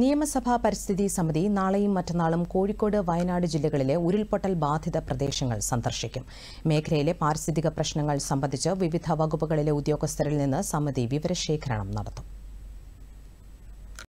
നിയമസഭാ പരിസ്ഥിതി സമിതി നാളെയും മറ്റന്നാളും കോഴിക്കോട് വയനാട് ജില്ലകളിലെ ഉരുൾപൊട്ടൽ ബാധിത പ്രദേശങ്ങൾ സന്ദർശിക്കും മേഖലയിലെ പാരിസ്ഥിതിക പ്രശ്നങ്ങൾ സംബന്ധിച്ച് വിവിധ വകുപ്പുകളിലെ ഉദ്യോഗസ്ഥരിൽ നിന്ന് സമിതി വിവരശേഖരണം നടത്തും